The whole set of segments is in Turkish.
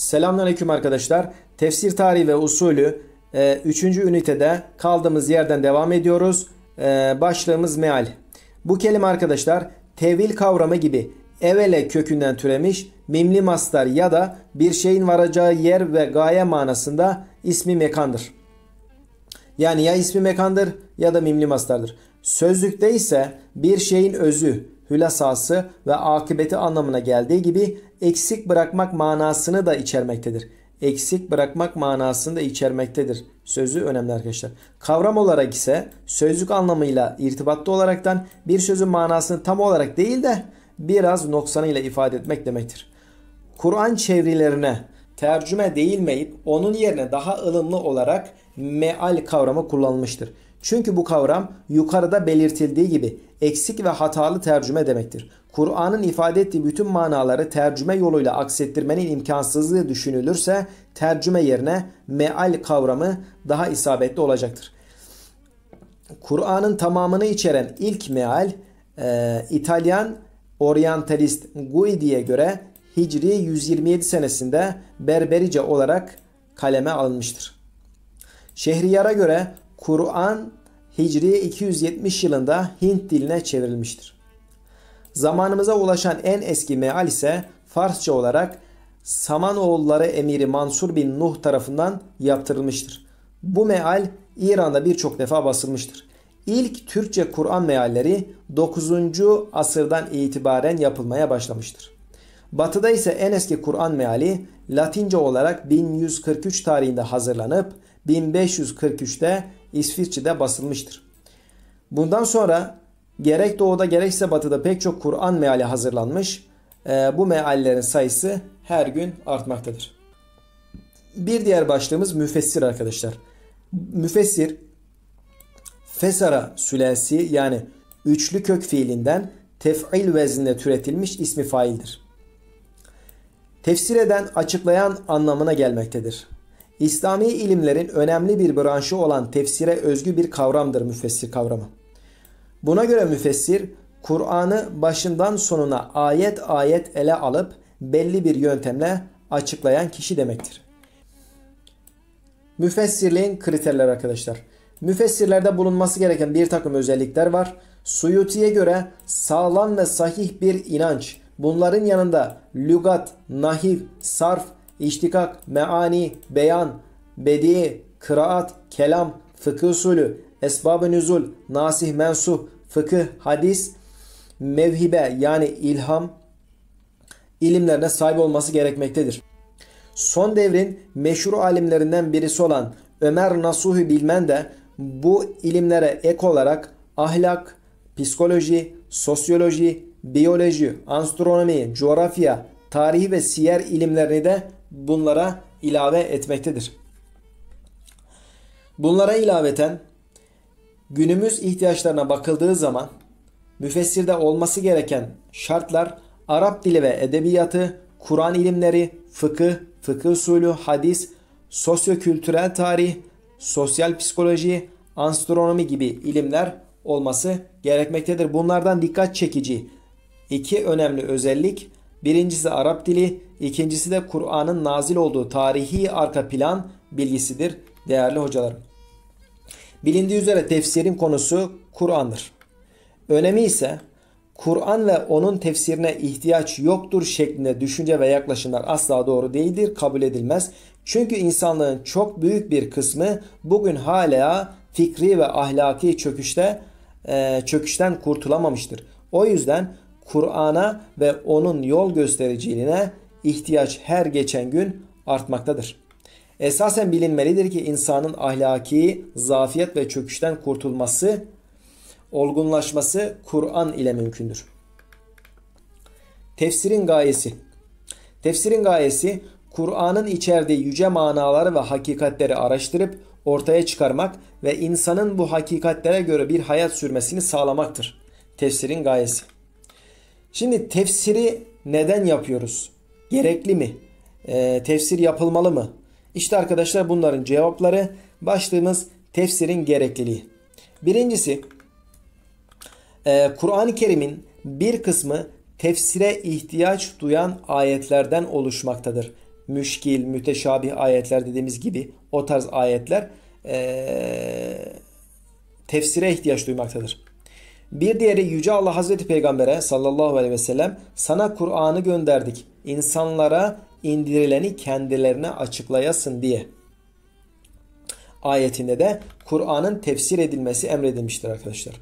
Selamünaleyküm arkadaşlar. Tefsir tarihi ve usulü 3. E, ünitede kaldığımız yerden devam ediyoruz. E, başlığımız meal. Bu kelime arkadaşlar tevil kavramı gibi evele kökünden türemiş mimli mastar ya da bir şeyin varacağı yer ve gaye manasında ismi mekandır. Yani ya ismi mekandır ya da mimli mastardır. Sözlükte ise bir şeyin özü, hülasası ve akıbeti anlamına geldiği gibi eksik bırakmak manasını da içermektedir. Eksik bırakmak manasını da içermektedir. Sözü önemli arkadaşlar. Kavram olarak ise sözlük anlamıyla irtibatlı olaraktan bir sözün manasını tam olarak değil de biraz noksanıyla ifade etmek demektir. Kur'an çevirilerine tercüme değilmeyip onun yerine daha ılımlı olarak meal kavramı kullanılmıştır. Çünkü bu kavram yukarıda belirtildiği gibi eksik ve hatalı tercüme demektir. Kur'an'ın ifade ettiği bütün manaları tercüme yoluyla aksettirmenin imkansızlığı düşünülürse tercüme yerine meal kavramı daha isabetli olacaktır. Kur'an'ın tamamını içeren ilk meal e, İtalyan oryantalist Guidi'ye göre Hicri 127 senesinde Berberice olarak kaleme alınmıştır. Şehriyar'a göre Kur'an Hicri 270 yılında Hint diline çevrilmiştir. Zamanımıza ulaşan en eski meal ise Farsça olarak Samanoğulları emiri Mansur bin Nuh tarafından yaptırılmıştır. Bu meal İran'da birçok defa basılmıştır. İlk Türkçe Kur'an mealleri 9. asırdan itibaren yapılmaya başlamıştır. Batı'da ise en eski Kur'an meali Latince olarak 1143 tarihinde hazırlanıp 1543'te İsviçre'de basılmıştır. Bundan sonra Gerek doğuda gerekse batıda pek çok Kur'an meali hazırlanmış. Ee, bu meallerin sayısı her gün artmaktadır. Bir diğer başlığımız müfessir arkadaşlar. Müfessir fesara sülasi yani üçlü kök fiilinden tef'il vezninde türetilmiş ismi faildir. Tefsir eden, açıklayan anlamına gelmektedir. İslami ilimlerin önemli bir branşı olan tefsire özgü bir kavramdır müfessir kavramı. Buna göre müfessir Kur'an'ı başından sonuna ayet ayet ele alıp belli bir yöntemle açıklayan kişi demektir. Müfessirliğin kriterleri arkadaşlar. Müfessirlerde bulunması gereken bir takım özellikler var. Suyuti'ye göre sağlam ve sahih bir inanç. Bunların yanında lügat, nahiv, sarf, iştikak, meani, beyan, bedi, kıraat, kelam, fıkıh usulü, esbab-ı nüzul, nasih, mensuh, fıkıh, hadis, mevhibe yani ilham ilimlerine sahip olması gerekmektedir. Son devrin meşhur alimlerinden birisi olan Ömer Nasuhi Bilmen de bu ilimlere ek olarak ahlak, psikoloji, sosyoloji, biyoloji, astronomi, coğrafya, tarihi ve siyer ilimlerini de bunlara ilave etmektedir. Bunlara ilaveten Günümüz ihtiyaçlarına bakıldığı zaman müfessirde olması gereken şartlar Arap dili ve edebiyatı, Kur'an ilimleri, fıkıh, fıkıh usulü, hadis, sosyokültürel tarih, sosyal psikoloji, astronomi gibi ilimler olması gerekmektedir. Bunlardan dikkat çekici iki önemli özellik birincisi Arap dili, ikincisi de Kur'an'ın nazil olduğu tarihi arka plan bilgisidir değerli hocalarım. Bilindiği üzere tefsirin konusu Kur'an'dır. Önemi ise Kur'an ve onun tefsirine ihtiyaç yoktur şeklinde düşünce ve yaklaşımlar asla doğru değildir, kabul edilmez. Çünkü insanlığın çok büyük bir kısmı bugün hala fikri ve ahlaki çöküşte e, çöküşten kurtulamamıştır. O yüzden Kur'an'a ve onun yol göstericiliğine ihtiyaç her geçen gün artmaktadır. Esasen bilinmelidir ki insanın ahlaki zafiyet ve çöküşten kurtulması, olgunlaşması Kur'an ile mümkündür. Tefsirin gayesi Tefsirin gayesi Kur'an'ın içerdiği yüce manaları ve hakikatleri araştırıp ortaya çıkarmak ve insanın bu hakikatlere göre bir hayat sürmesini sağlamaktır. Tefsirin gayesi. Şimdi tefsiri neden yapıyoruz? Gerekli mi? E, tefsir yapılmalı mı? İşte arkadaşlar bunların cevapları. Başlığımız tefsirin gerekliliği. Birincisi e, Kur'an-ı Kerim'in bir kısmı tefsire ihtiyaç duyan ayetlerden oluşmaktadır. Müşkil, müteşabih ayetler dediğimiz gibi o tarz ayetler e, tefsire ihtiyaç duymaktadır. Bir diğeri Yüce Allah Hazreti Peygamber'e sallallahu aleyhi ve sellem sana Kur'an'ı gönderdik. İnsanlara indirileni kendilerine açıklayasın diye. Ayetinde de Kur'an'ın tefsir edilmesi emredilmiştir arkadaşlar.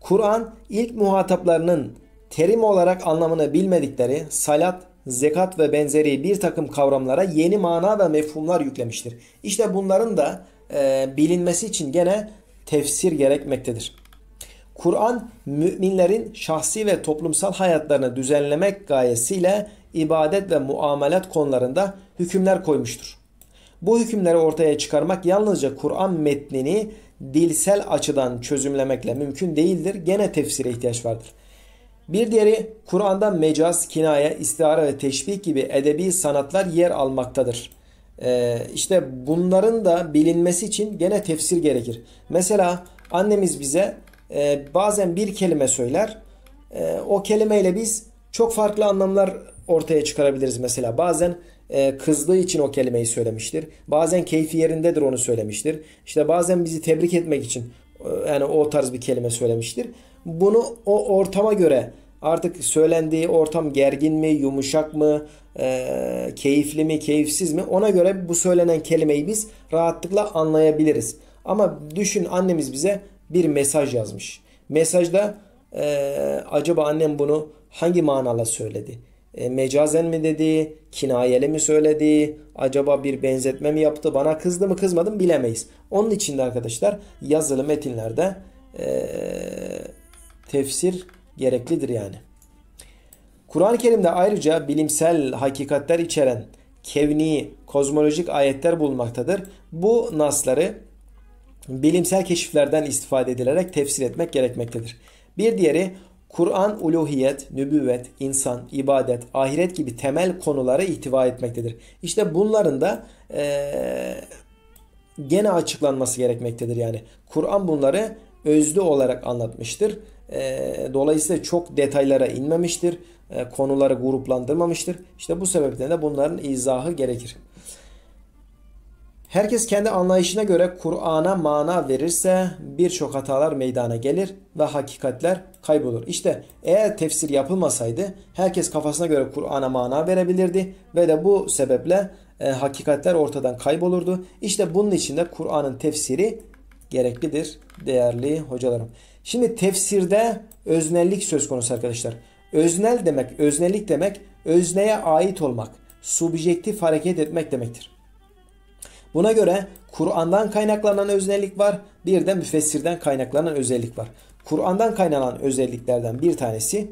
Kur'an ilk muhataplarının terim olarak anlamını bilmedikleri salat, zekat ve benzeri bir takım kavramlara yeni mana ve mefhumlar yüklemiştir. İşte bunların da e, bilinmesi için gene tefsir gerekmektedir. Kur'an müminlerin şahsi ve toplumsal hayatlarını düzenlemek gayesiyle ibadet ve muamelat konularında hükümler koymuştur. Bu hükümleri ortaya çıkarmak yalnızca Kur'an metnini dilsel açıdan çözümlemekle mümkün değildir. Gene tefsire ihtiyaç vardır. Bir diğeri Kur'an'da mecaz, kinaya, istihara ve teşbih gibi edebi sanatlar yer almaktadır. Ee, işte bunların da bilinmesi için gene tefsir gerekir. Mesela annemiz bize e, bazen bir kelime söyler. E, o kelimeyle biz çok farklı anlamlar ortaya çıkarabiliriz mesela. Bazen e, kızdığı için o kelimeyi söylemiştir. Bazen keyfi yerindedir onu söylemiştir. İşte bazen bizi tebrik etmek için e, yani o tarz bir kelime söylemiştir. Bunu o ortama göre artık söylendiği ortam gergin mi, yumuşak mı, e, keyifli mi, keyifsiz mi ona göre bu söylenen kelimeyi biz rahatlıkla anlayabiliriz. Ama düşün annemiz bize bir mesaj yazmış. Mesajda e, acaba annem bunu hangi manala söyledi? E, mecazen mi dedi, kinayeli mi söyledi, acaba bir benzetme mi yaptı, bana kızdı mı kızmadı mı bilemeyiz. Onun için de arkadaşlar yazılı metinlerde e, tefsir gereklidir yani. Kur'an-ı Kerim'de ayrıca bilimsel hakikatler içeren kevni, kozmolojik ayetler bulmaktadır. Bu nasları bilimsel keşiflerden istifade edilerek tefsir etmek gerekmektedir. Bir diğeri Kur'an uluhiyet, nübüvvet, insan, ibadet, ahiret gibi temel konulara ihtiva etmektedir. İşte bunların da e, gene açıklanması gerekmektedir yani. Kur'an bunları özlü olarak anlatmıştır. E, dolayısıyla çok detaylara inmemiştir. E, konuları gruplandırmamıştır. İşte bu sebepten de bunların izahı gerekir. Herkes kendi anlayışına göre Kur'an'a mana verirse birçok hatalar meydana gelir ve hakikatler kaybolur. İşte eğer tefsir yapılmasaydı herkes kafasına göre Kur'an'a mana verebilirdi ve de bu sebeple e, hakikatler ortadan kaybolurdu. İşte bunun için de Kur'an'ın tefsiri gereklidir değerli hocalarım. Şimdi tefsirde öznellik söz konusu arkadaşlar. Öznel demek, öznellik demek özneye ait olmak, subjektif hareket etmek demektir. Buna göre Kur'an'dan kaynaklanan özellik var, bir de müfessirden kaynaklanan özellik var. Kur'an'dan kaynaklanan özelliklerden bir tanesi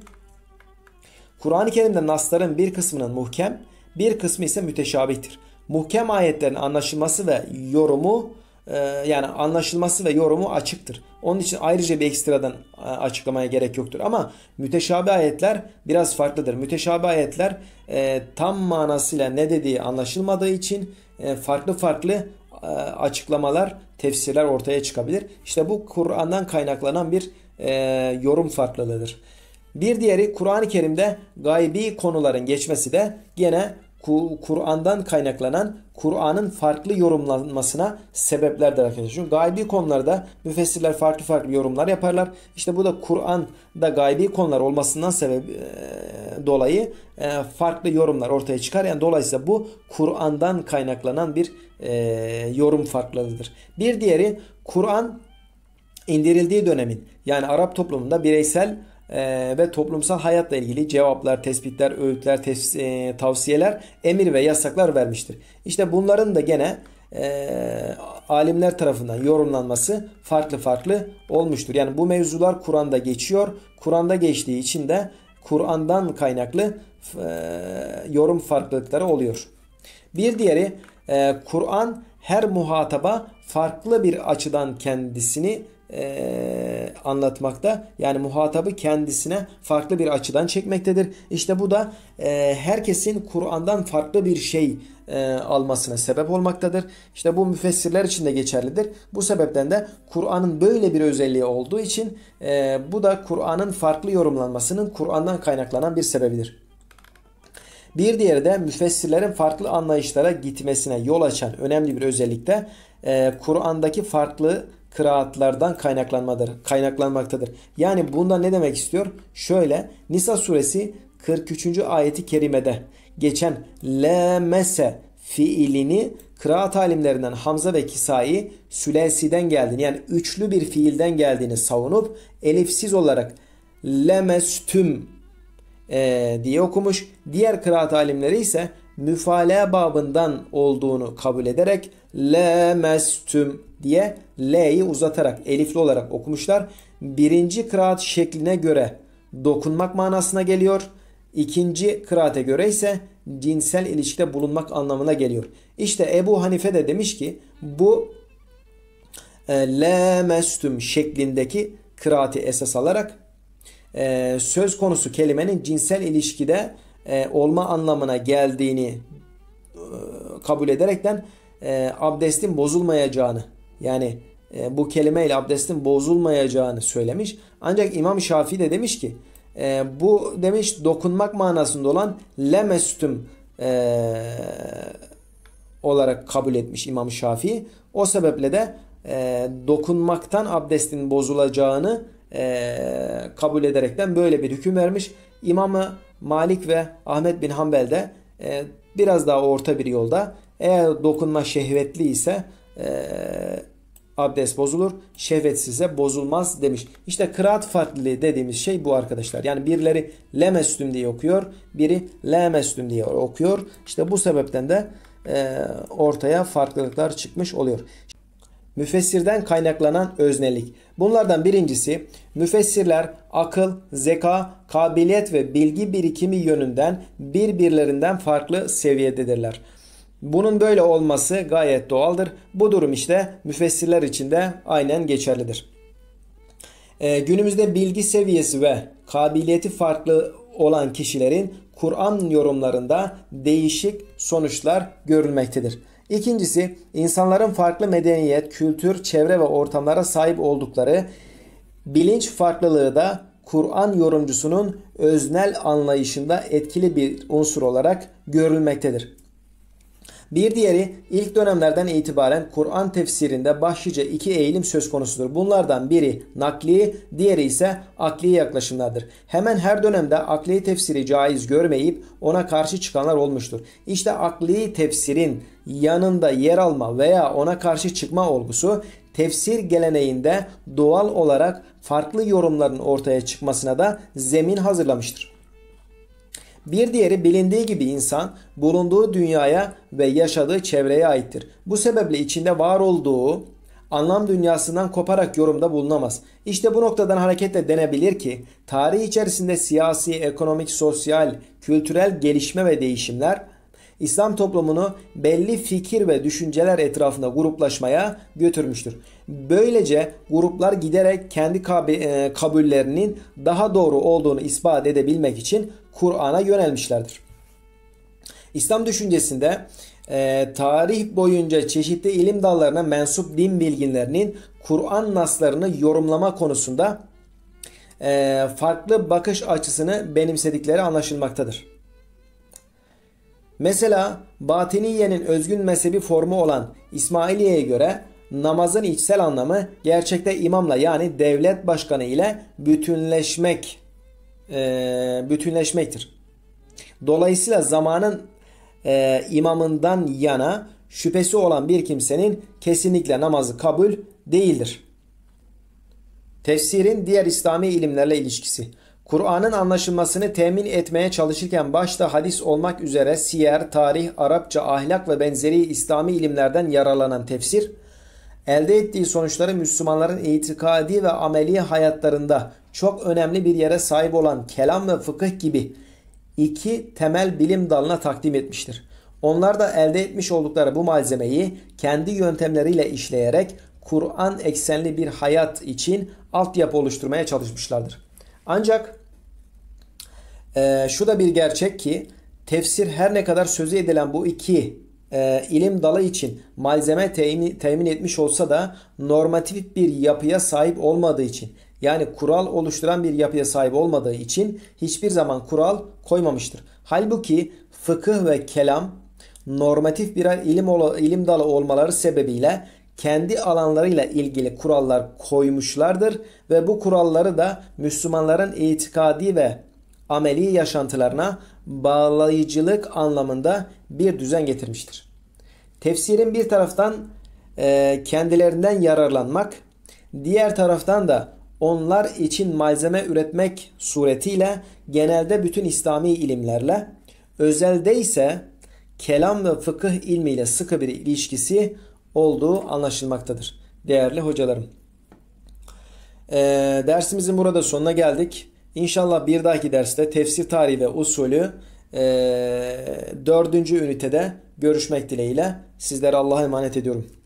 Kur'an-ı Kerim'de nasların bir kısmının muhkem, bir kısmı ise müteşabihtir. Muhkem ayetlerin anlaşılması ve yorumu e, yani anlaşılması ve yorumu açıktır. Onun için ayrıca bir ekstradan e, açıklamaya gerek yoktur. Ama müteşabih ayetler biraz farklıdır. Müteşabih ayetler e, tam manasıyla ne dediği anlaşılmadığı için e, farklı farklı e, açıklamalar, tefsirler ortaya çıkabilir. İşte bu Kur'an'dan kaynaklanan bir e, yorum farklılığıdır. Bir diğeri Kur'an-ı Kerim'de gaybi konuların geçmesi de gene Kur'an'dan kaynaklanan Kur'an'ın farklı yorumlanmasına sebeplerdir arkadaşlar. Çünkü gaybi konularda müfessirler farklı farklı yorumlar yaparlar. İşte bu da Kur'an'da gaybi konular olmasından sebep dolayı e, farklı yorumlar ortaya çıkar. Yani dolayısıyla bu Kur'an'dan kaynaklanan bir e, yorum farklılığıdır. Bir diğeri Kur'an indirildiği dönemin yani Arap toplumunda bireysel e, ve toplumsal hayatla ilgili cevaplar, tespitler, öğütler, tefs- e, tavsiyeler, emir ve yasaklar vermiştir. İşte bunların da gene e, alimler tarafından yorumlanması farklı farklı olmuştur. Yani bu mevzular Kur'an'da geçiyor. Kur'an'da geçtiği için de Kur'an'dan kaynaklı e, yorum farklılıkları oluyor. Bir diğeri e, Kur'an her muhataba farklı bir açıdan kendisini e, anlatmakta. Yani muhatabı kendisine farklı bir açıdan çekmektedir. İşte bu da e, herkesin Kur'an'dan farklı bir şey e, almasına sebep olmaktadır. İşte bu müfessirler için de geçerlidir. Bu sebepten de Kur'an'ın böyle bir özelliği olduğu için e, bu da Kur'an'ın farklı yorumlanmasının Kur'an'dan kaynaklanan bir sebebidir. Bir diğeri de müfessirlerin farklı anlayışlara gitmesine yol açan önemli bir özellik de e, Kur'an'daki farklı kıraatlardan kaynaklanmadır, kaynaklanmaktadır. Yani bundan ne demek istiyor? Şöyle Nisa suresi 43. ayeti kerimede geçen lemese fiilini kıraat alimlerinden Hamza ve Kisai sülesiden geldiğini yani üçlü bir fiilden geldiğini savunup elifsiz olarak lemestüm e, diye okumuş. Diğer kıraat alimleri ise müfale babından olduğunu kabul ederek lemestüm diye l'yi uzatarak elifli olarak okumuşlar. Birinci kıraat şekline göre dokunmak manasına geliyor. İkinci kıraate göre ise cinsel ilişkide bulunmak anlamına geliyor. İşte Ebu Hanife de demiş ki bu e, lemestüm şeklindeki kıraati esas alarak e, söz konusu kelimenin cinsel ilişkide e, olma anlamına geldiğini e, kabul ederekten e, abdestin bozulmayacağını yani e, bu kelimeyle abdestin bozulmayacağını söylemiş. Ancak İmam Şafii de demiş ki e, bu demiş dokunmak manasında olan lemestüm e, olarak kabul etmiş İmam Şafii. O sebeple de e, dokunmaktan abdestin bozulacağını e, kabul ederekten böyle bir hüküm vermiş. İmamı Malik ve Ahmet bin Hanbel de e, biraz daha orta bir yolda. Eğer dokunma şehvetli ise e, abdest bozulur. şehvetsizse bozulmaz demiş. İşte kıraat farklı dediğimiz şey bu arkadaşlar. Yani birileri lemestüm diye okuyor. Biri lemestüm diye okuyor. İşte bu sebepten de e, ortaya farklılıklar çıkmış oluyor müfessirden kaynaklanan öznelik. Bunlardan birincisi müfessirler akıl, zeka, kabiliyet ve bilgi birikimi yönünden birbirlerinden farklı seviyededirler. Bunun böyle olması gayet doğaldır. Bu durum işte müfessirler için de aynen geçerlidir. Ee, günümüzde bilgi seviyesi ve kabiliyeti farklı olan kişilerin Kur'an yorumlarında değişik sonuçlar görülmektedir. İkincisi insanların farklı medeniyet, kültür, çevre ve ortamlara sahip oldukları bilinç farklılığı da Kur'an yorumcusunun öznel anlayışında etkili bir unsur olarak görülmektedir. Bir diğeri ilk dönemlerden itibaren Kur'an tefsirinde başlıca iki eğilim söz konusudur. Bunlardan biri nakli, diğeri ise akli yaklaşımlardır. Hemen her dönemde akli tefsiri caiz görmeyip ona karşı çıkanlar olmuştur. İşte akli tefsirin yanında yer alma veya ona karşı çıkma olgusu tefsir geleneğinde doğal olarak farklı yorumların ortaya çıkmasına da zemin hazırlamıştır. Bir diğeri bilindiği gibi insan bulunduğu dünyaya ve yaşadığı çevreye aittir. Bu sebeple içinde var olduğu anlam dünyasından koparak yorumda bulunamaz. İşte bu noktadan hareketle denebilir ki tarih içerisinde siyasi, ekonomik, sosyal, kültürel gelişme ve değişimler İslam toplumunu belli fikir ve düşünceler etrafında gruplaşmaya götürmüştür. Böylece gruplar giderek kendi e, kabullerinin daha doğru olduğunu ispat edebilmek için Kur'an'a yönelmişlerdir. İslam düşüncesinde e, tarih boyunca çeşitli ilim dallarına mensup din bilginlerinin Kur'an naslarını yorumlama konusunda e, farklı bakış açısını benimsedikleri anlaşılmaktadır. Mesela Batiniye'nin özgün mezhebi formu olan İsmailiye'ye göre namazın içsel anlamı gerçekte imamla yani devlet başkanı ile bütünleşmek e, bütünleşmektir. Dolayısıyla zamanın e, imamından yana şüphesi olan bir kimsenin kesinlikle namazı kabul değildir. Tefsirin diğer İslami ilimlerle ilişkisi. Kur'an'ın anlaşılmasını temin etmeye çalışırken başta hadis olmak üzere siyer, tarih, Arapça, ahlak ve benzeri İslami ilimlerden yararlanan tefsir, elde ettiği sonuçları Müslümanların itikadi ve ameli hayatlarında çok önemli bir yere sahip olan kelam ve fıkıh gibi iki temel bilim dalına takdim etmiştir. Onlar da elde etmiş oldukları bu malzemeyi kendi yöntemleriyle işleyerek Kur'an eksenli bir hayat için altyapı oluşturmaya çalışmışlardır. Ancak e, şu da bir gerçek ki tefsir her ne kadar sözü edilen bu iki e, ilim dalı için malzeme temin, temin etmiş olsa da normatif bir yapıya sahip olmadığı için yani kural oluşturan bir yapıya sahip olmadığı için hiçbir zaman kural koymamıştır. Halbuki fıkıh ve kelam normatif bir ilim, ilim dalı olmaları sebebiyle kendi alanlarıyla ilgili kurallar koymuşlardır ve bu kuralları da Müslümanların itikadi ve ameli yaşantılarına bağlayıcılık anlamında bir düzen getirmiştir. Tefsirin bir taraftan e, kendilerinden yararlanmak, diğer taraftan da onlar için malzeme üretmek suretiyle genelde bütün İslami ilimlerle, özelde ise kelam ve fıkıh ilmiyle sıkı bir ilişkisi olduğu anlaşılmaktadır. Değerli hocalarım. Ee, dersimizin burada sonuna geldik. İnşallah bir dahaki derste tefsir tarihi ve usulü e, dördüncü ünitede görüşmek dileğiyle. Sizlere Allah'a emanet ediyorum.